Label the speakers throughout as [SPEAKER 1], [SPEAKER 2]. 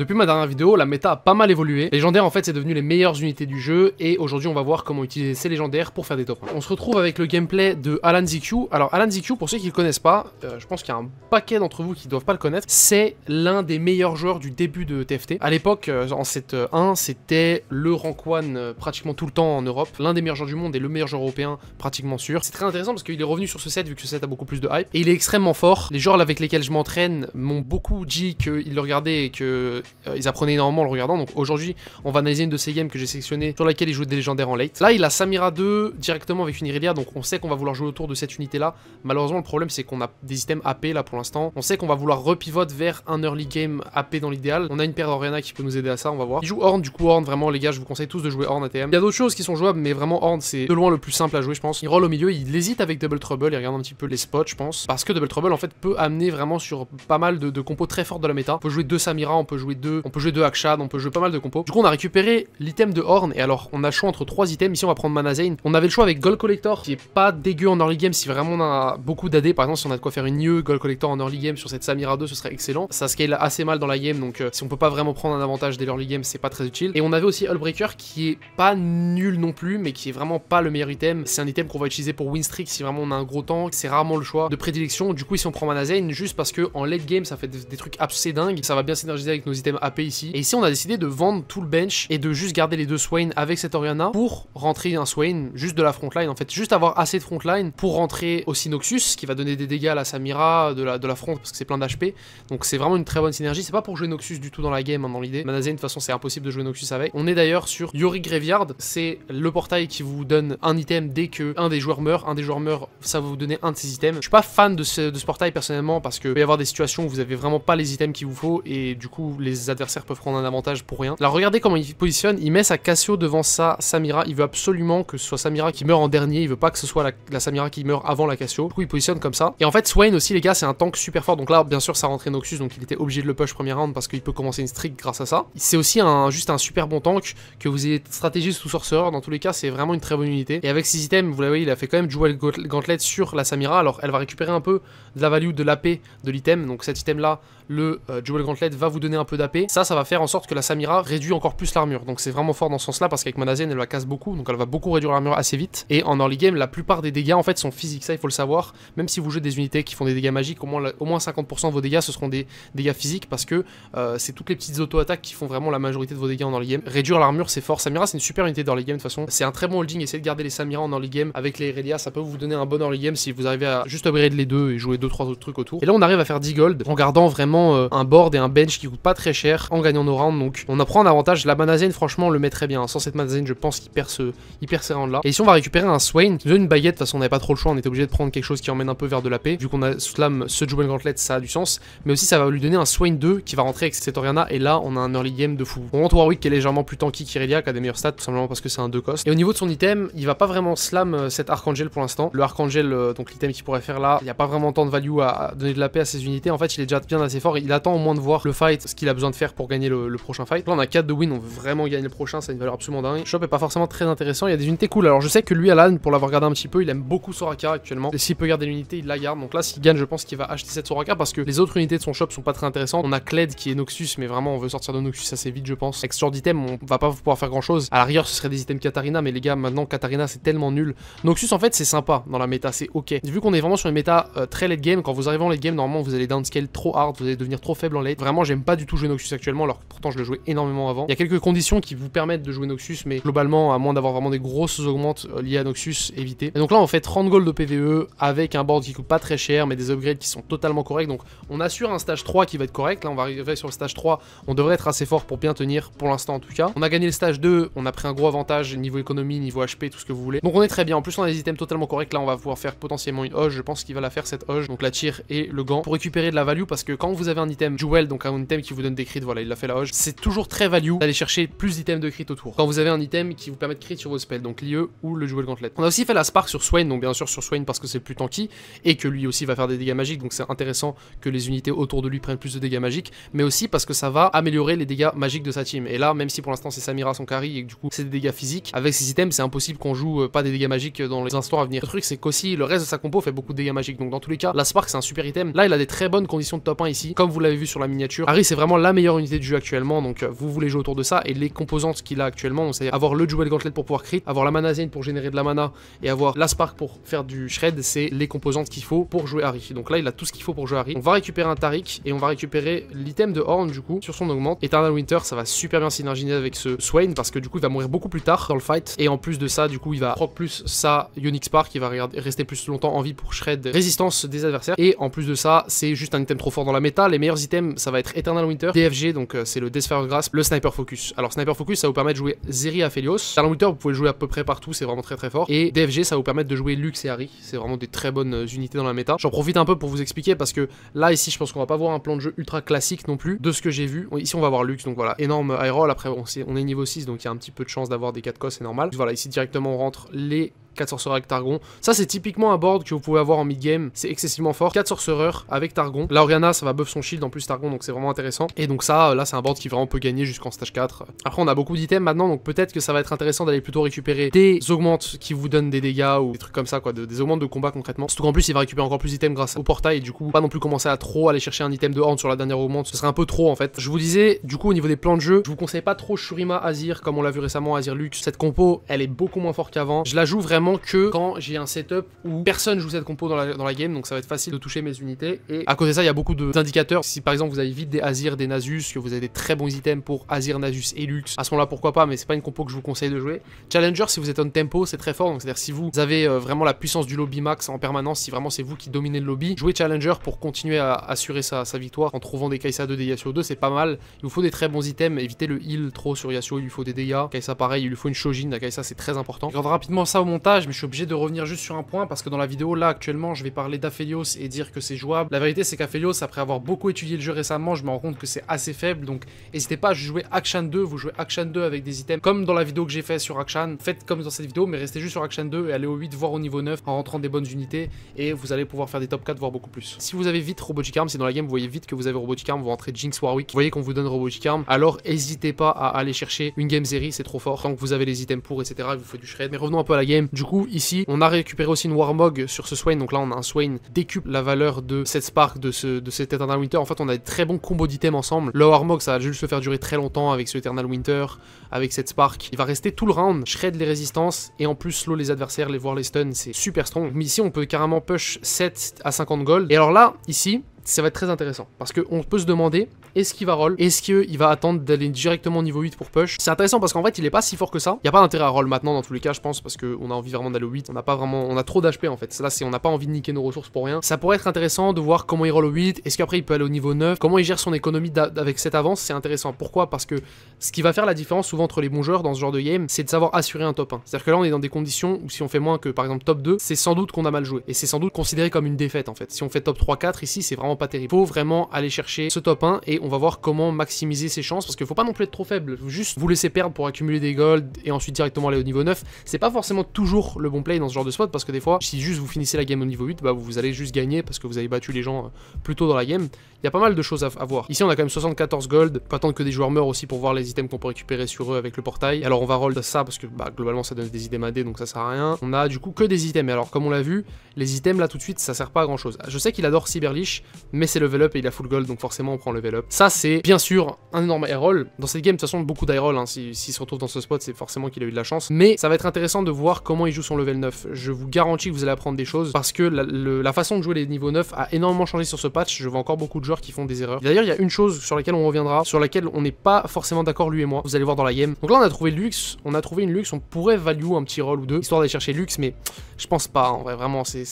[SPEAKER 1] Depuis ma dernière vidéo, la méta a pas mal évolué. Légendaire en fait, c'est devenu les meilleures unités du jeu et aujourd'hui, on va voir comment utiliser ces légendaires pour faire des top 1. On se retrouve avec le gameplay de Alan ZQ. Alors Alan ZQ, pour ceux qui le connaissent pas, euh, je pense qu'il y a un paquet d'entre vous qui ne doivent pas le connaître, c'est l'un des meilleurs joueurs du début de TFT. À l'époque, euh, en 7-1, euh, c'était le rank 1 pratiquement tout le temps en Europe, l'un des meilleurs joueurs du monde et le meilleur joueur européen pratiquement sûr. C'est très intéressant parce qu'il est revenu sur ce set vu que ce set a beaucoup plus de hype et il est extrêmement fort. Les joueurs avec lesquels je m'entraîne m'ont beaucoup dit qu'ils le regardaient et que euh, ils apprenaient énormément en le regardant. Donc aujourd'hui, on va analyser une de ces games que j'ai sélectionné sur laquelle il joue des légendaires en late. Là, il a Samira 2 directement avec une Irelia, donc on sait qu'on va vouloir jouer autour de cette unité-là. Malheureusement, le problème, c'est qu'on a des items AP là pour l'instant. On sait qu'on va vouloir repivote vers un early game AP dans l'idéal. On a une paire d'Oriana qui peut nous aider à ça, on va voir. Il joue Horn, du coup, Horn, vraiment, les gars, je vous conseille tous de jouer Horn ATM. Il y a d'autres choses qui sont jouables, mais vraiment, Horn, c'est de loin le plus simple à jouer, je pense. Il role au milieu, il hésite avec Double Trouble, il regarde un petit peu les spots, je pense. Parce que Double Trouble, en fait, peut amener vraiment sur pas mal de, compos très fortes de la méta. jouer deux Samira, on peut jouer on peut jouer deux Akshad, on peut jouer pas mal de compos. Du coup, on a récupéré l'item de Horn, et alors on a choix entre trois items. Ici, on va prendre Mana On avait le choix avec Gold Collector, qui est pas dégueu en early game si vraiment on a beaucoup d'AD. Par exemple, si on a de quoi faire une IE, Gold Collector en early game sur cette Samira 2, ce serait excellent. Ça scale assez mal dans la game, donc euh, si on peut pas vraiment prendre un avantage dès l'early game, c'est pas très utile. Et on avait aussi Hullbreaker, qui est pas nul non plus, mais qui est vraiment pas le meilleur item. C'est un item qu'on va utiliser pour streak si vraiment on a un gros tank. C'est rarement le choix de prédilection. Du coup, si on prend Mana juste parce que en late game, ça fait des, trucs assez dingues. Ça va bien synergiser avec nos AP ici. Et ici, on a décidé de vendre tout le bench et de juste garder les deux Swain avec cette Oriana pour rentrer un Swain juste de la frontline. En fait, juste avoir assez de frontline pour rentrer aussi Noxus, qui va donner des dégâts à la Samira, de la, de la front, parce que c'est plein d'HP. Donc c'est vraiment une très bonne synergie. C'est pas pour jouer Noxus du tout dans la game, hein, dans l'idée. Manazé, de toute façon, c'est impossible de jouer Noxus avec. On est d'ailleurs sur Yori Graveyard. C'est le portail qui vous donne un item dès que un des joueurs meurt. Un des joueurs meurt, ça va vous donner un de ses items. Je suis pas fan de ce, portail personnellement, parce que peut y avoir des situations où vous avez vraiment pas les items qu'il vous faut, et du coup, les les adversaires peuvent prendre un avantage pour rien. Là, regardez comment il positionne. Il met sa Cassio devant sa Samira. Il veut absolument que ce soit Samira qui meurt en dernier. Il veut pas que ce soit la, Samira qui meurt avant la Cassio. Du coup, il positionne comme ça. Et en fait, Swain aussi, les gars, c'est un tank super fort. Donc là, bien sûr, ça rentrait Noxus. Donc il était obligé de le push premier round parce qu'il peut commencer une streak grâce à ça. C'est aussi un, juste un super bon tank. Que vous ayez stratégie ou sorcereur, dans tous les cas, c'est vraiment une très bonne unité. Et avec ses items, vous l'avez, il a fait quand même Jewel Gauntlet sur la Samira. Alors, elle va récupérer un peu de la value de l'AP de l'item. Donc cet item-là, le Jewel euh, Gauntlet, va vous donner un peu ça, ça va faire en sorte que la Samira réduit encore plus l'armure. Donc c'est vraiment fort dans ce sens-là parce qu'avec Manazen, elle la casse beaucoup, donc elle va beaucoup réduire l'armure assez vite. Et en early game, la plupart des dégâts en fait sont physiques, ça il faut le savoir. Même si vous jouez des unités qui font des dégâts magiques, au moins, 50% de vos dégâts ce seront des dégâts physiques parce que euh, c'est toutes les petites auto-attaques qui font vraiment la majorité de vos dégâts en early game. Réduire l'armure, c'est fort. Samira, c'est une super unité d'early game de toute façon. C'est un très bon holding. Essayez de garder les Samira en early game avec les Irelia, ça peut vous donner un bon early game si vous arrivez à juste upgrade les deux et jouer 2-3 autres trucs autour. Et là, on arrive à faire 10 gold en gardant vraiment euh, un board et un bench qui coûte pas très cher en gagnant nos rounds. Donc on apprend un avantage. La manazine franchement, on le met très bien. Hein. Sans cette manazine je pense qu'il perd, ce, il perd là. Et si on va récupérer un Swain de une baguette. De toute façon, on n'avait pas trop le choix. On était obligé de prendre quelque chose qui emmène un peu vers de la paix. Vu qu'on a slam ce Jewel Gauntlet, ça a du sens. Mais aussi, ça va lui donner un Swain 2 qui va rentrer avec cet Oriana. Et là, on a un early game de fou. On rentre Warwick qui est légèrement plus tanky qu'Irelia, qui a des meilleurs stats, tout simplement parce que c'est un 2 cost. Et au niveau de son item, il va pas vraiment slam euh, cet Archangel pour l'instant. Le Archangel, euh, donc l'item qu'il pourrait faire là, il n'y a pas vraiment tant de value à, donner de la paix à ses unités. En fait, il est déjà bien assez fort. Il attend au moins de voir le fight, ce qu'il a besoin de faire pour gagner le, prochain fight. Là, on a 4 de win, on veut vraiment gagner le prochain, ça une valeur absolument dingue. Shop est pas forcément très intéressant, il y a des unités cool. Alors, je sais que lui, Alan, pour l'avoir gardé un petit peu, il aime beaucoup Soraka actuellement. Et s'il peut garder l'unité, il la garde. Donc là, s'il gagne, je pense qu'il va acheter cette Soraka parce que les autres unités de son shop sont pas très intéressantes. On a Kled qui est Noxus, mais vraiment, on veut sortir de Noxus assez vite, je pense. Avec ce genre d'item, on va pas pouvoir faire grand chose. À l'arrière, ce serait des items Katarina, mais les gars, maintenant, Katarina, c'est tellement nul. Noxus, en fait, c'est sympa dans la méta, c'est ok. vu qu'on est vraiment sur une méta euh, très late game, quand vous arrivez en late game, normalement, vous allez downscale trop hard, vous allez devenir trop faible en late. Vraiment, j'aime pas du tout jouer Noxus actuellement, alors que pourtant je le jouais énormément avant. Il y a quelques conditions qui vous permettent de jouer Noxus, mais globalement, à moins d'avoir vraiment des grosses augmentes euh, liées à Noxus, évitez. Et donc là, on fait 30 gold de PVE avec un board qui coûte pas très cher, mais des upgrades qui sont totalement corrects. Donc on assure un stage 3 qui va être correct. Là, on va arriver sur le stage 3. On devrait être assez fort pour bien tenir, pour l'instant en tout cas. On a gagné le stage 2, on a pris un gros avantage niveau économie, niveau HP, tout ce que vous voulez. Donc on est très bien. En plus, on a des items totalement corrects. Là, on va pouvoir faire potentiellement une hoge, Je pense qu'il va la faire cette hoge donc la tire et le gant, pour récupérer de la value parce que quand vous avez un item jewel, donc un item qui vous donne des voilà, il l'a fait la hoche. C'est toujours très value d'aller chercher plus d'items de crit autour. Quand vous avez un item qui vous permet de crit sur vos spells, donc l'IE ou le de gantlet. On a aussi fait la Spark sur Swain, donc bien sûr sur Swain parce que c'est le plus tanky et que lui aussi va faire des dégâts magiques, donc c'est intéressant que les unités autour de lui prennent plus de dégâts magiques, mais aussi parce que ça va améliorer les dégâts magiques de sa team. Et là, même si pour l'instant c'est Samira son carry et que du coup c'est des dégâts physiques, avec ces items c'est impossible qu'on joue euh, pas des dégâts magiques dans les instants à venir. Le truc c'est qu'aussi le reste de sa compo fait beaucoup de dégâts magiques, donc dans tous les cas, la Spark c'est un super item. Là, il a des très bonnes conditions de top 1 ici, comme vous l'avez vu sur la miniature. Harry c'est vraiment la meilleure unité de jeu actuellement, donc euh, vous voulez jouer autour de ça, et les composantes qu'il a actuellement, c'est avoir le Jewel Gauntlet pour pouvoir crit, avoir la Mana Zane pour générer de la mana, et avoir la Spark pour faire du Shred, c'est les composantes qu'il faut pour jouer Harry. Donc là, il a tout ce qu'il faut pour jouer Harry. On va récupérer un Taric, et on va récupérer l'item de Horn, du coup, sur son augmente. Eternal Winter, ça va super bien synergiser avec ce Swain, parce que du coup, il va mourir beaucoup plus tard dans le fight, et en plus de ça, du coup, il va proc plus sa Ionic Spark, il va rester plus longtemps en vie pour Shred, résistance des adversaires, et en plus de ça, c'est juste un item trop fort dans la méta. Les meilleurs items, ça va être Eternal Winter, DFG, donc euh, c'est le Death Fire le Sniper Focus. Alors Sniper Focus, ça vous permet de jouer Zeri à Felios. Talon Winter, vous pouvez jouer à peu près partout, c'est vraiment très très fort. Et DFG, ça vous permet de jouer Lux et Harry. C'est vraiment des très bonnes euh, unités dans la méta. J'en profite un peu pour vous expliquer parce que là, ici, je pense qu'on va pas voir un plan de jeu ultra classique non plus de ce que j'ai vu. Ici, on va voir Lux, donc voilà, énorme high Après, on, on est niveau 6, donc il y a un petit peu de chance d'avoir des 4 cos, c'est normal. Voilà, ici directement, on rentre les 4 sorcereurs avec Targon. Ça, c'est typiquement un board que vous pouvez avoir en mid-game. C'est excessivement fort. 4 sorcereurs avec Targon. Là, Oriana, ça va buff son shield en plus Targon, donc c'est vraiment intéressant. Et donc ça, là, c'est un board qui vraiment peut gagner jusqu'en stage 4. Après, on a beaucoup d'items maintenant, donc peut-être que ça va être intéressant d'aller plutôt récupérer des augmentes qui vous donnent des dégâts ou des trucs comme ça, quoi, des augmentes de combat concrètement. Surtout qu'en plus, il va récupérer encore plus d'items grâce au portail, et du coup, pas non plus commencer à trop aller chercher un item de horn sur la dernière augmente, ce serait un peu trop en fait. Je vous disais, du coup, au niveau des plans de jeu, je vous conseille pas trop Shurima Azir, comme on l'a vu récemment, Azir Lux. Cette compo, elle est beaucoup moins forte qu'avant. Je la joue vraiment que quand j'ai un setup où personne joue cette compo dans la, dans la, game, donc ça va être facile de toucher mes unités. Et à côté de ça, il y a beaucoup d'indicateurs. Si par exemple vous avez vite des Azir, des Nasus, que vous avez des très bons items pour Azir, Nasus et Lux, à ce moment-là pourquoi pas, mais c'est pas une compo que je vous conseille de jouer. Challenger, si vous êtes on tempo, c'est très fort. Donc c'est-à-dire si vous avez euh, vraiment la puissance du lobby max en permanence, si vraiment c'est vous qui dominez le lobby, jouez Challenger pour continuer à assurer sa, victoire en trouvant des Kaisa 2, des Yasuo 2, c'est pas mal. Il vous faut des très bons items, évitez le heal trop sur Yasuo, il lui faut des dégâts. Kaisa pareil, il lui faut une Shogin la Kaisa c'est très important. Je rapidement ça au montage mais je suis obligé de revenir juste sur un point parce que dans la vidéo là actuellement je vais parler d'Aphelios et dire que c'est jouable. La vérité c'est qu'Aphelios après avoir beaucoup étudié le jeu récemment je me rends compte que c'est assez faible donc n'hésitez pas à jouer Action 2, vous jouez Action 2 avec des items comme dans la vidéo que j'ai fait sur Action, faites comme dans cette vidéo mais restez juste sur Action 2 et allez au 8 voire au niveau 9 en rentrant des bonnes unités et vous allez pouvoir faire des top 4 voire beaucoup plus. Si vous avez vite Robotic Arm, si dans la game vous voyez vite que vous avez Robotic Arm, vous rentrez Jinx Warwick, vous voyez qu'on vous donne Robotic Arm, alors n'hésitez pas à aller chercher une game série, c'est trop fort, tant que vous avez les items pour etc, vous faites du shred. Mais revenons un peu à la game, du coup, ici, on a récupéré aussi une Warmog sur ce Swain. Donc là, on a un Swain décuple la valeur de cette Spark, de, ce, de cet Eternal Winter. En fait, on a des très bons combos d'items ensemble. Le Warmog, ça va juste se faire durer très longtemps avec ce Eternal Winter, avec cette Spark. Il va rester tout le round, shred les résistances et en plus slow les adversaires, les voir les stuns. C'est super strong. Mais ici, on peut carrément push 7 à 50 gold. Et alors là, ici, ça va être très intéressant. Parce qu'on peut se demander, est-ce qu'il va roll Est-ce qu'il va attendre d'aller directement au niveau 8 pour push C'est intéressant parce qu'en fait, il est pas si fort que ça. Il n'y a pas d'intérêt à roll maintenant, dans tous les cas, je pense, parce qu'on a envie vraiment d'aller au 8. On n'a pas vraiment. On a trop d'HP en fait. Là, c'est on n'a pas envie de niquer nos ressources pour rien. Ça pourrait être intéressant de voir comment il roll au 8. Est-ce qu'après, il peut aller au niveau 9 Comment il gère son économie avec cette avance C'est intéressant. Pourquoi Parce que ce qui va faire la différence souvent entre les bons joueurs dans ce genre de game, c'est de savoir assurer un top 1. C'est-à-dire que là, on est dans des conditions où si on fait moins que par exemple top 2, c'est sans doute qu'on a mal joué. Et c'est sans doute considéré comme une défaite en fait. Si on fait top 3-4 ici, c'est vraiment pas terrible. Faut vraiment aller chercher ce top 1 et on va voir comment maximiser ses chances parce qu'il faut pas non plus être trop faible. Juste vous laisser perdre pour accumuler des golds et ensuite directement aller au niveau 9. C'est pas forcément toujours le bon play dans ce genre de spot parce que des fois, si juste vous finissez la game au niveau 8, bah vous allez juste gagner parce que vous avez battu les gens euh, plus tôt dans la game. Il y a pas mal de choses à, voir. Ici, on a quand même 74 gold. Pas tant que des joueurs meurent aussi pour voir les items qu'on peut récupérer sur eux avec le portail. Alors on va roll ça parce que bah, globalement ça donne des items des donc ça sert à rien. On a du coup que des items. Alors comme on l'a vu, les items là tout de suite ça sert pas à grand chose. Je sais qu'il adore Cyberlich mais c'est level up et il a full gold, donc forcément on prend level up. Ça, c'est bien sûr un énorme roll. Dans cette game, de toute façon, beaucoup roll. hein. s'il se retrouve dans ce spot, c'est forcément qu'il a eu de la chance. Mais ça va être intéressant de voir comment il joue son level 9. Je vous garantis que vous allez apprendre des choses, parce que la, façon de jouer les niveaux 9 a énormément changé sur ce patch. Je vois encore beaucoup de joueurs qui font des erreurs. D'ailleurs, il y a une chose sur laquelle on reviendra, sur laquelle on n'est pas forcément d'accord, lui et moi. Vous allez voir dans la game. Donc là, on a trouvé Lux, on a trouvé une Lux, on pourrait value un petit roll ou deux, histoire d'aller chercher Lux, mais je pense pas, en vrai, vraiment, c'est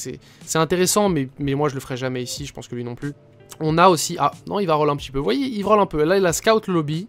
[SPEAKER 1] intéressant, mais, mais moi je le ferai jamais ici, je pense que lui non plus. On a aussi... Ah, non, il va roll un petit peu. Vous voyez, il roll un peu. Là, il a Scout Lobby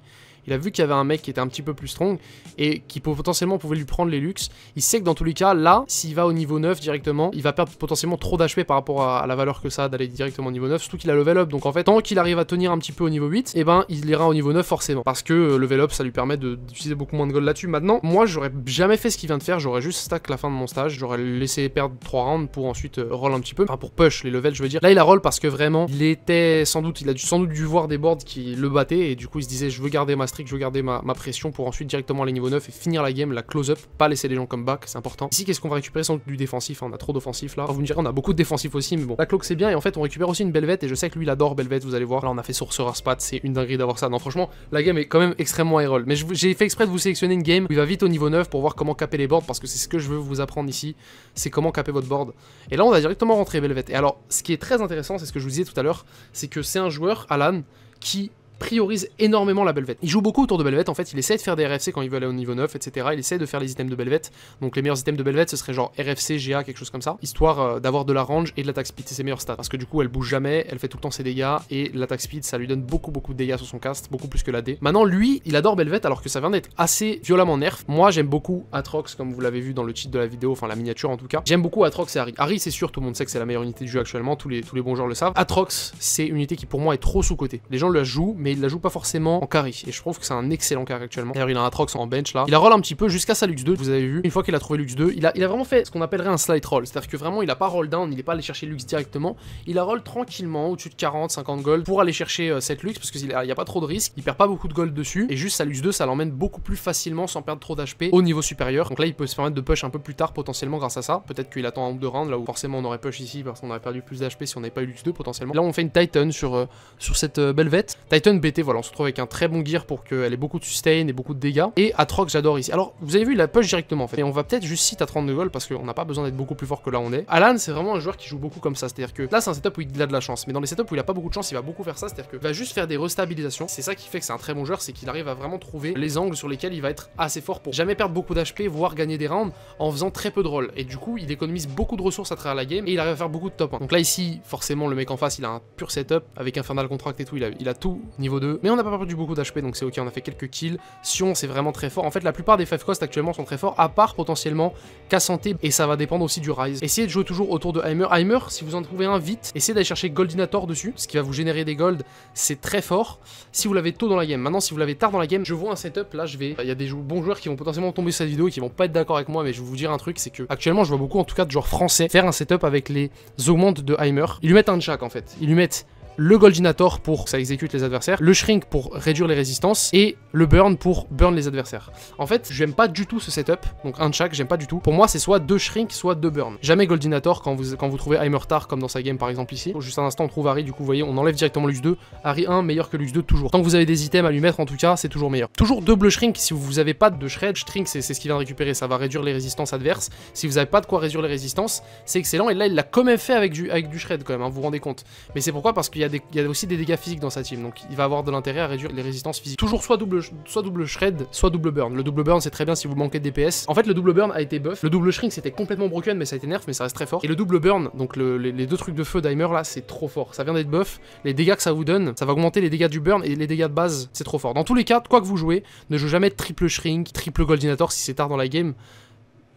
[SPEAKER 1] il a vu qu'il y avait un mec qui était un petit peu plus strong et qui potentiellement pouvait lui prendre les luxe. Il sait que dans tous les cas, là, s'il va au niveau 9 directement, il va perdre potentiellement trop d'HP par rapport à, la valeur que ça d'aller directement au niveau 9, surtout qu'il a level up. Donc en fait, tant qu'il arrive à tenir un petit peu au niveau 8, et eh ben il ira au niveau 9 forcément. Parce que euh, level up, ça lui permet d'utiliser beaucoup moins de gold là-dessus. Maintenant, moi, j'aurais jamais fait ce qu'il vient de faire, j'aurais juste stack la fin de mon stage, j'aurais laissé perdre 3 rounds pour ensuite euh, roll un petit peu, enfin pour push les levels, je veux dire. Là, il a roll parce que vraiment, il était sans doute, il a sans doute dû voir des boards qui le battaient et du coup, il se disait, je veux garder ma stream que je gardais ma, ma, pression pour ensuite directement aller niveau 9 et finir la game, la close-up, pas laisser les gens comme back, c'est important. Ici, qu'est-ce qu'on va récupérer sans du défensif, hein, on a trop d'offensif là. vous me direz, on a beaucoup de défensif aussi, mais bon, la cloque c'est bien et en fait on récupère aussi une Belvette et je sais que lui il adore Belvette, vous allez voir. Là on a fait Sorcerer Spat, c'est une dinguerie d'avoir ça. Non, franchement, la game est quand même extrêmement aérole. Mais j'ai fait exprès de vous sélectionner une game où il va vite au niveau 9 pour voir comment caper les boards parce que c'est ce que je veux vous apprendre ici, c'est comment caper votre board. Et là on va directement rentrer Belvette. Et alors, ce qui est très intéressant, c'est ce que je vous disais tout à l'heure, c'est que c'est un joueur, Alan, qui priorise énormément la Belvette. Il joue beaucoup autour de Belvette, en fait, il essaie de faire des RFC quand il veut aller au niveau 9, etc. Il essaie de faire les items de Belvette. Donc les meilleurs items de Belvette, ce serait genre RFC, GA, quelque chose comme ça, histoire euh, d'avoir de la range et de l'attaque speed, c'est ses meilleurs stats. Parce que du coup, elle bouge jamais, elle fait tout le temps ses dégâts, et l'attaque speed, ça lui donne beaucoup, beaucoup de dégâts sur son cast, beaucoup plus que la D. Maintenant, lui, il adore Belvette alors que ça vient d'être assez violemment nerf. Moi, j'aime beaucoup Atrox, comme vous l'avez vu dans le titre de la vidéo, enfin la miniature en tout cas. J'aime beaucoup Atrox et Harry. Harry, c'est sûr, tout le monde sait que c'est la meilleure unité du jeu actuellement, tous les, tous les bons joueurs le savent. Atrox, c'est une unité qui pour moi est trop sous-cotée. Les gens la jouent, mais il la joue pas forcément en carry. Et je trouve que c'est un excellent carry actuellement. D'ailleurs, il a un Atrox en bench là. Il a roll un petit peu jusqu'à sa Lux 2. Vous avez vu, une fois qu'il a trouvé Lux 2, il a, il a vraiment fait ce qu'on appellerait un slight roll. C'est-à-dire que vraiment, il a pas roll down, il est pas allé chercher Lux directement. Il a roll tranquillement au-dessus de 40, 50 gold pour aller chercher euh, cette luxe, parce qu'il n'y a, pas trop de risque. Il perd pas beaucoup de gold dessus. Et juste sa Lux 2, ça l'emmène beaucoup plus facilement sans perdre trop d'HP au niveau supérieur. Donc là, il peut se permettre de push un peu plus tard potentiellement grâce à ça. Peut-être qu'il attend un ou de rounds là où forcément on aurait push ici parce qu'on aurait perdu plus d'HP si on n'avait pas eu Lux 2 potentiellement. Là, on fait une Titan sur, euh, sur cette euh, belle Titan BT, voilà, on se retrouve avec un très bon gear pour qu'elle ait beaucoup de sustain et beaucoup de dégâts. Et Atrox, j'adore ici. Alors, vous avez vu, il a push directement en fait. Et on va peut-être juste site à 32 vols parce qu'on n'a pas besoin d'être beaucoup plus fort que là on est. Alan, c'est vraiment un joueur qui joue beaucoup comme ça. C'est-à-dire que là, c'est un setup où il a de la chance. Mais dans les setups où il a pas beaucoup de chance, il va beaucoup faire ça. C'est-à-dire qu'il va juste faire des restabilisations. C'est ça qui fait que c'est un très bon joueur, c'est qu'il arrive à vraiment trouver les angles sur lesquels il va être assez fort pour jamais perdre beaucoup d'HP, voire gagner des rounds en faisant très peu de rôles. Et du coup, il économise beaucoup de ressources à travers la game et il arrive à faire beaucoup de top Donc là, ici, forcément, le mec en face, il a un pur setup avec Infernal Contract et tout. Il il a tout niveau 2. Mais on n'a pas perdu beaucoup d'HP, donc c'est ok, on a fait quelques kills. Sion, c'est vraiment très fort. En fait, la plupart des 5 cost actuellement sont très forts, à part potentiellement K-Santé, et ça va dépendre aussi du Rise. Essayez de jouer toujours autour de Heimer. Heimer, si vous en trouvez un vite, essayez d'aller chercher Goldinator dessus, ce qui va vous générer des golds, c'est très fort. Si vous l'avez tôt dans la game, maintenant si vous l'avez tard dans la game, je vois un setup, là je vais... Il y a des bons joueurs qui vont potentiellement tomber sur cette vidéo et qui vont pas être d'accord avec moi, mais je vais vous dire un truc, c'est que actuellement je vois beaucoup en tout cas de joueurs français faire un setup avec les augmentes de Heimer. Ils lui mettent un jack en fait, ils lui mettent le Goldinator pour ça exécute les adversaires, le Shrink pour réduire les résistances et le Burn pour burn les adversaires. En fait, j'aime pas du tout ce setup, donc un de chaque, j'aime pas du tout. Pour moi, c'est soit deux Shrink, soit deux Burn. Jamais Goldinator quand vous, quand vous trouvez Heimertar comme dans sa game par exemple ici. Juste un instant, on trouve Harry, du coup, vous voyez, on enlève directement Lux 2. Harry 1, meilleur que Lux 2 toujours. Tant vous avez des items à lui mettre, en tout cas, c'est toujours meilleur. Toujours deux Shrink si vous avez pas de Shred. Shrink, c'est ce qu'il vient de récupérer, ça va réduire les résistances adverses. Si vous avez pas de quoi réduire les résistances, c'est excellent. Et là, il l'a quand même fait avec du, avec du Shred quand même, hein, vous vous rendez compte. Mais c'est pourquoi Parce qu'il y a il y a aussi des dégâts physiques dans sa team, donc il va avoir de l'intérêt à réduire les résistances physiques. Toujours soit double, soit double shred, soit double burn. Le double burn, c'est très bien si vous manquez de DPS. En fait, le double burn a été buff. Le double shrink, c'était complètement broken, mais ça a été nerf, mais ça reste très fort. Et le double burn, donc les, deux trucs de feu Daimer là, c'est trop fort. Ça vient d'être buff. Les dégâts que ça vous donne, ça va augmenter les dégâts du burn et les dégâts de base, c'est trop fort. Dans tous les cas, quoi que vous jouez, ne jouez jamais triple shrink, triple goldinator si c'est tard dans la game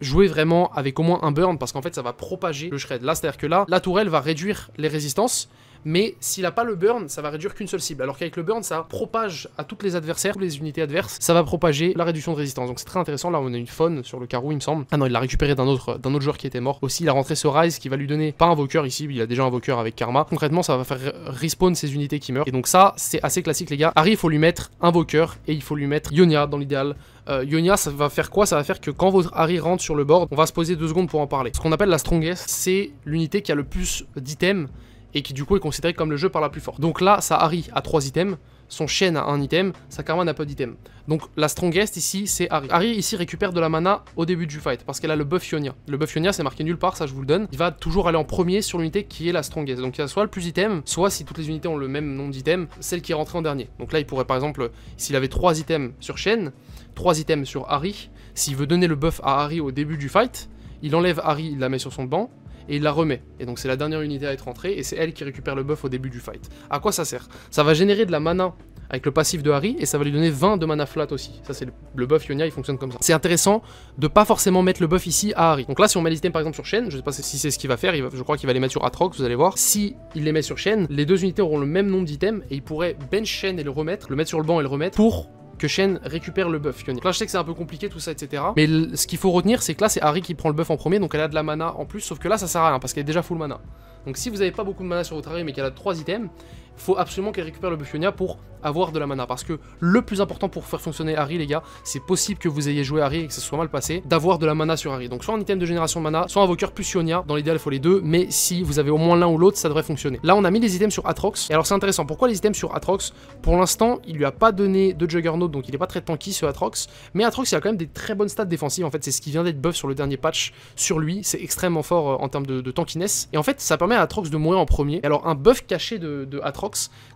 [SPEAKER 1] Jouez vraiment avec au moins un burn parce qu'en fait ça va propager le shred. Là, cest à que là, la tourelle va réduire les résistances, mais s'il a pas le burn, ça va réduire qu'une seule cible. Alors qu'avec le burn, ça propage à toutes les adversaires, toutes les unités adverses, ça va propager la réduction de résistance. Donc c'est très intéressant. Là, on a une faune sur le carreau, il me semble. Ah non, il l'a récupéré d'un autre, d'un autre joueur qui était mort. Aussi, il a rentré ce Rise qui va lui donner pas un ici, il a déjà un Voker avec Karma. Concrètement, ça va faire respawn ces unités qui meurent. Et donc ça, c'est assez classique, les gars. Harry, il faut lui mettre un et il faut lui mettre Yonia dans l'idéal. Euh, Yonia, ça va faire quoi Ça va faire que quand votre Harry rentre sur le board, on va se poser deux secondes pour en parler. Ce qu'on appelle la strongest, c'est l'unité qui a le plus d'items et qui du coup est considéré comme le jeu par la plus forte. Donc là, ça, Harry a 3 items, son Shen a 1 item, sa Karma n'a pas d'item. Donc la strongest ici, c'est Harry. Harry ici récupère de la mana au début du fight, parce qu'elle a le buff Ionia. Le buff Ionia, c'est marqué nulle part, ça je vous le donne. Il va toujours aller en premier sur l'unité qui est la strongest. Donc il soit le plus item, soit si toutes les unités ont le même nombre d'items, celle qui est rentrée en dernier. Donc là, il pourrait par exemple, s'il avait 3 items sur Shen, 3 items sur Harry, s'il veut donner le buff à Harry au début du fight, il enlève Harry, il la met sur son banc, et il la remet. Et donc c'est la dernière unité à être entrée. et c'est elle qui récupère le buff au début du fight. À quoi ça sert Ça va générer de la mana avec le passif de Harry et ça va lui donner 20 de mana flat aussi. Ça c'est le, buff Yonia. il fonctionne comme ça. C'est intéressant de pas forcément mettre le buff ici à Harry. Donc là si on met l'item par exemple sur chaîne, je sais pas si c'est ce qu'il va faire, je crois qu'il va les mettre sur Atrox, vous allez voir. Si il les met sur chaîne, les deux unités auront le même nombre d'items et il pourrait bench chaîne et le remettre, le mettre sur le banc et le remettre pour que Shen récupère le buff Là, je sais que c'est un peu compliqué tout ça, etc. Mais ce qu'il faut retenir, c'est que là, c'est Harry qui prend le buff en premier, donc elle a de la mana en plus, sauf que là, ça sert à rien parce qu'elle est déjà full mana. Donc si vous n'avez pas beaucoup de mana sur votre Harry mais qu'elle a 3 items, faut absolument qu'elle récupère le Buffionia pour avoir de la mana. Parce que le plus important pour faire fonctionner Harry, les gars, c'est possible que vous ayez joué Harry et que ça soit mal passé, d'avoir de la mana sur Harry. Donc soit un item de génération de mana, soit un plus ionia. Dans l'idéal, il faut les deux, mais si vous avez au moins l'un ou l'autre, ça devrait fonctionner. Là, on a mis les items sur Atrox. Et alors, c'est intéressant. Pourquoi les items sur Atrox Pour l'instant, il lui a pas donné de Juggernaut, donc il est pas très tanky sur Atrox. Mais Atrox, il a quand même des très bonnes stats défensives. En fait, c'est ce qui vient d'être buff sur le dernier patch. Sur lui, c'est extrêmement fort euh, en termes de, tankiness. Et en fait, ça permet à Atrox de mourir en premier. alors, un buff caché de Atrox,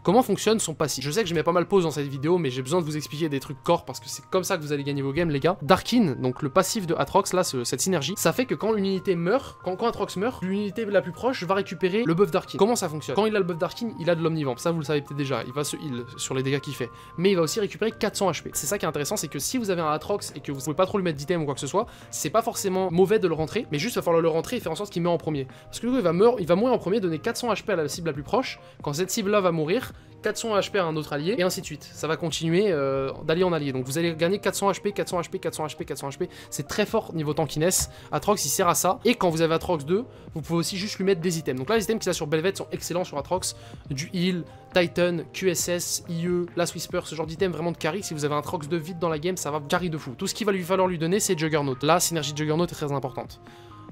[SPEAKER 1] comment fonctionne son passif. Je sais que je mets pas mal pause dans cette vidéo, mais j'ai besoin de vous expliquer des trucs corps parce que c'est comme ça que vous allez gagner vos games, les gars. Darkin, donc le passif de Atrox, là, cette synergie, ça fait que quand une unité meurt, quand, quand Atrox meurt, l'unité la plus proche va récupérer le buff Darkin. Comment ça fonctionne Quand il a le buff Darkin, il a de l'omnivamp, ça vous le savez peut-être déjà, il va se heal sur les dégâts qu'il fait, mais il va aussi récupérer 400 HP. C'est ça qui est intéressant, c'est que si vous avez un Atrox et que vous pouvez pas trop lui mettre d'item ou quoi que ce soit, c'est pas forcément mauvais de le rentrer, mais juste il va falloir le rentrer et faire en sorte qu'il meurt en premier. Parce que du coup, il va, il va mourir en premier, donner 400 HP à la cible la plus proche. Quand cette cible va mourir, 400 HP à un autre allié, et ainsi de suite. Ça va continuer d'aller euh, d'allié en allié. Donc vous allez gagner 400 HP, 400 HP, 400 HP, 400 HP. C'est très fort niveau tankiness. Atrox, il sert à ça. Et quand vous avez Atrox 2, vous pouvez aussi juste lui mettre des items. Donc là, les items qu'il a sur Belvette sont excellents sur Atrox. Du heal, Titan, QSS, IE, Last Whisper, ce genre d'item vraiment de carry. Si vous avez un Atrox 2 vite dans la game, ça va carry de fou. Tout ce qu'il va lui falloir lui donner, c'est Juggernaut. Là, synergie Juggernaut est très importante.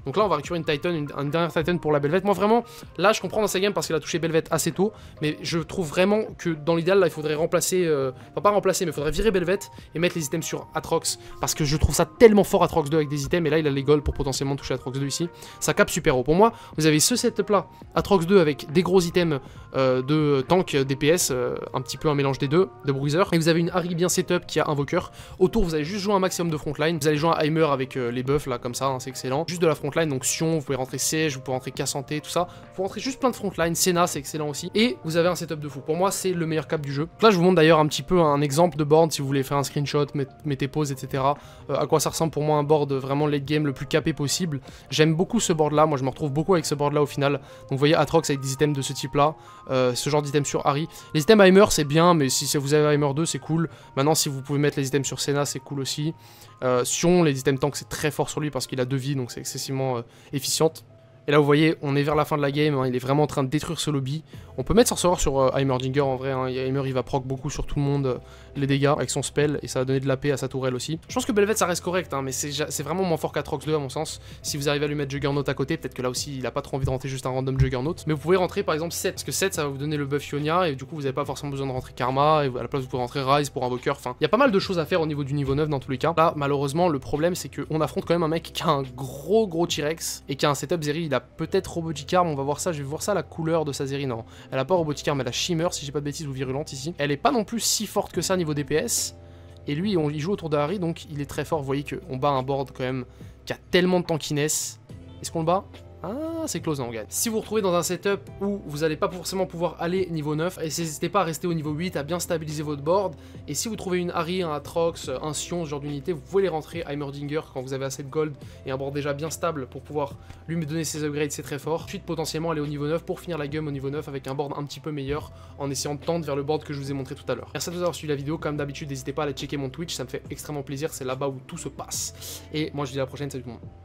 [SPEAKER 1] Donc là, on va récupérer une Titan, une, dernière Titan pour la Belvette. Moi, vraiment, là, je comprends dans sa game parce qu'elle a touché Belvette assez tôt. Mais je trouve vraiment que dans l'idéal, là, il faudrait remplacer. Euh, enfin, pas remplacer, mais il faudrait virer Belvette et mettre les items sur Atrox. Parce que je trouve ça tellement fort Atrox 2 avec des items. Et là, il a les goals pour potentiellement toucher Atrox 2 ici. Ça cap super haut. Pour moi, vous avez ce setup là, Atrox 2 avec des gros items euh, de tank, euh, DPS, un petit peu un mélange des deux, de bruiser. Et vous avez une Harry bien setup qui a invoqueur. Autour, vous allez juste jouer un maximum de frontline. Vous allez jouer un Heimer avec les buffs là, comme ça, hein, c'est excellent. Juste de la frontline donc Sion, vous pouvez rentrer Siege, vous pouvez rentrer K-Santé, tout ça. Vous rentrez juste plein de frontline, Senna, c'est excellent aussi. Et vous avez un setup de fou. Pour moi, c'est le meilleur cap du jeu. Là, je vous montre d'ailleurs un petit peu un exemple de board si vous voulez faire un screenshot, mettez pause, etc. Euh, à quoi ça ressemble pour moi un board vraiment late game le plus capé possible. J'aime beaucoup ce board là, moi je me retrouve beaucoup avec ce board là au final. Donc vous voyez Atrox avec des items de ce type là, euh, ce genre d'items sur Harry. Les items Heimer c'est bien, mais si vous avez Heimer 2 c'est cool. Maintenant si vous pouvez mettre les items sur Senna c'est cool aussi. Euh, Sion, les items tank, c'est très fort sur lui parce qu'il a deux vies, donc c'est excessivement euh, efficiente. Et là, vous voyez, on est vers la fin de la game. Hein, il est vraiment en train de détruire ce lobby. On peut mettre Sorcerer sur euh, Heimerdinger en vrai. Hein, il va proc beaucoup sur tout le monde euh, les dégâts avec son spell. Et ça va donner de la paix à sa tourelle aussi. Je pense que Belvet, ça reste correct. Hein, mais c'est vraiment moins fort qu'Atrox 2 à mon sens. Si vous arrivez à lui mettre Juggernaut à côté, peut-être que là aussi, il a pas trop envie de rentrer juste un random Juggernaut. Mais vous pouvez rentrer par exemple 7. Parce que 7, ça va vous donner le buff Ionia. Et du coup, vous n'avez pas forcément besoin de rentrer Karma. Et à la place, vous pouvez rentrer Rise pour Invoker. Enfin, il y a pas mal de choses à faire au niveau du niveau 9 dans tous les cas. Là, malheureusement, le problème, c'est qu'on affronte quand même un mec qui a un gros gros T-Rex et qui a un setup a peut-être Robotic Arm, on va voir ça, je vais voir ça la couleur de sa Non, elle a pas Robotic Arm, elle a Shimmer si j'ai pas de bêtises ou Virulente ici. Elle est pas non plus si forte que ça niveau DPS. Et lui, on, il joue autour de donc il est très fort. Vous voyez qu'on bat un board quand même qui a tellement de tankiness. Est-ce qu'on le bat ah, c'est close, en on Si vous vous retrouvez dans un setup où vous n'allez pas forcément pouvoir aller niveau 9, n'hésitez pas à rester au niveau 8, à bien stabiliser votre board. Et si vous trouvez une Harry, un Atrox, un Sion, ce genre d'unité, vous pouvez les rentrer à Heimerdinger quand vous avez assez de gold et un board déjà bien stable pour pouvoir lui donner ses upgrades, c'est très fort. Ensuite, potentiellement aller au niveau 9 pour finir la game au niveau 9 avec un board un petit peu meilleur en essayant de tendre vers le board que je vous ai montré tout à l'heure. Merci de vous d'avoir suivi la vidéo. Comme d'habitude, n'hésitez pas à aller checker mon Twitch, ça me fait extrêmement plaisir. C'est là-bas où tout se passe. Et moi, je vous dis à la prochaine. Salut tout le monde.